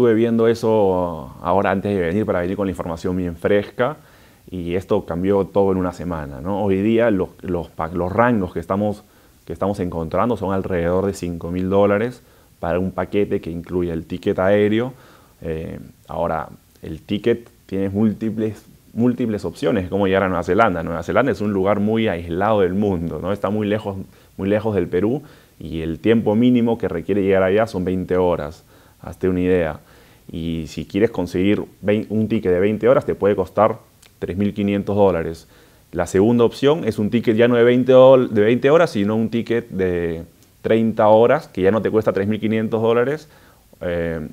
estuve viendo eso ahora antes de venir para venir con la información bien fresca y esto cambió todo en una semana. Hoy día los, los, rangos que estamos, que estamos encontrando son alrededor de 5 mil dólares para un paquete que incluye el ticket aéreo. Eh, ahora, el ticket tiene múltiples, múltiples opciones como llegar a Nueva Zelanda. Nueva Zelanda es un lugar muy aislado del mundo, ¿no? está muy lejos, muy lejos del Perú y el tiempo mínimo que requiere llegar allá son 20 horas. Hazte una idea. Y si quieres conseguir un ticket de 20 horas, te puede costar 3.500 dólares. La segunda opción es un ticket ya no de 20, de 20 horas, sino un ticket de 30 horas, que ya no te cuesta 3.500 dólares. Eh,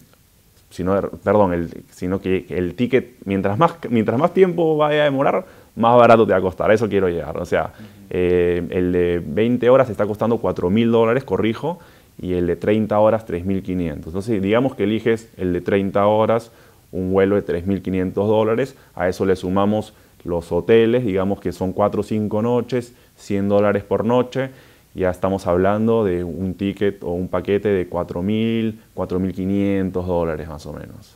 sino, perdón, sino que el ticket, mientras más, mientras más tiempo vaya a demorar, más barato te va a costar. eso quiero llegar. O sea, eh, el de 20 horas está costando 4.000 dólares, corrijo, y el de 30 horas 3.500. Entonces, digamos que eliges el de 30 horas, un vuelo de 3.500 dólares, a eso le sumamos los hoteles, digamos que son 4 o 5 noches, 100 dólares por noche, ya estamos hablando de un ticket o un paquete de 4.000, 4.500 dólares más o menos.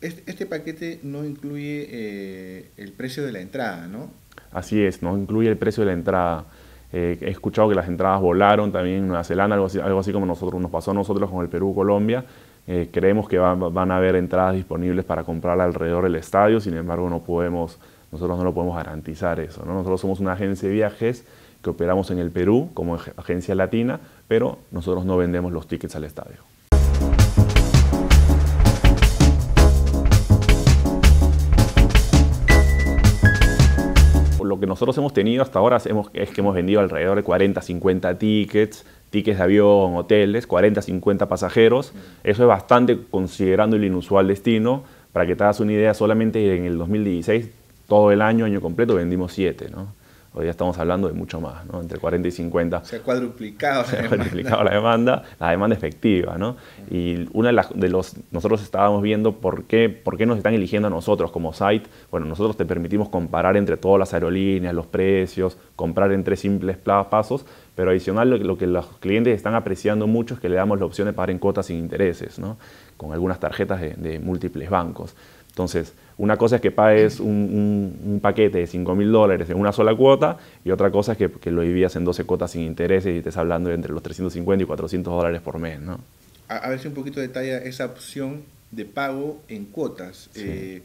Este, este, paquete no incluye eh, el precio de la entrada, ¿no? Así es, no incluye el precio de la entrada. Eh, he escuchado que las entradas volaron también en Nueva Zelanda, algo así, como nosotros, nos pasó a nosotros con el Perú-Colombia. Eh, creemos que van a haber entradas disponibles para comprar alrededor del estadio, sin embargo no podemos, nosotros no lo podemos garantizar eso. Nosotros somos una agencia de viajes que operamos en el Perú como agencia latina, pero nosotros no vendemos los tickets al estadio. lo que nosotros hemos tenido hasta ahora es que hemos vendido alrededor de 40, 50 tickets, tickets de avión, hoteles, 40, 50 pasajeros. Eso es bastante considerando el inusual destino. Para que te hagas una idea, solamente en el 2016, todo el año, año completo, vendimos 7. ¿no? Hoy ya estamos hablando de mucho más, entre 40 y 50. Se ha cuadruplicado la, se demanda. Cuadruplicado la demanda, la demanda efectiva. ¿no? Y una de, los, nosotros estábamos viendo por qué, por qué nos están eligiendo a nosotros como site. Bueno, nosotros te permitimos comparar entre todas las aerolíneas, los precios, comprar entre simples pasos, pero adicional, lo, que los clientes están apreciando mucho es que le damos la opción de pagar en cuotas sin intereses, ¿no? con algunas tarjetas de, múltiples bancos. Entonces, una cosa es que pagues un, paquete de 5 mil dólares en una sola cuota y otra cosa es que, lo vivías en 12 cuotas sin intereses y estés hablando entre los 350 y 400 dólares por mes. ¿no? A, ver si un poquito detalla esa opción de pago en cuotas. Eh,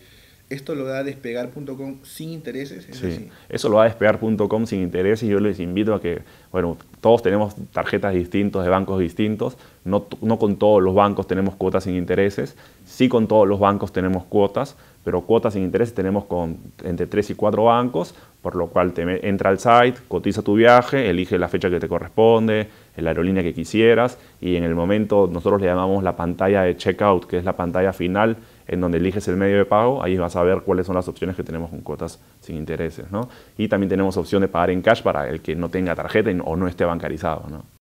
esto lo da despegar.com sin intereses. sí, eso lo da despegar.com sin intereses. Yo les invito a que, bueno, todos tenemos tarjetas distintas de bancos distintos. No, con todos los bancos tenemos cuotas sin intereses. Sí con todos los bancos tenemos cuotas, pero cuotas sin intereses tenemos con entre 3 y 4 bancos, por lo cual te entra al site, cotiza tu viaje, elige la fecha que te corresponde, la aerolínea que quisieras y en el momento nosotros le llamamos la pantalla de checkout, que es la pantalla final en donde eliges el medio de pago, ahí vas a ver cuáles son las opciones que tenemos con cuotas sin intereses. ¿no? Y también tenemos opción de pagar en cash para el que no tenga tarjeta o no esté bancarizado. ¿no?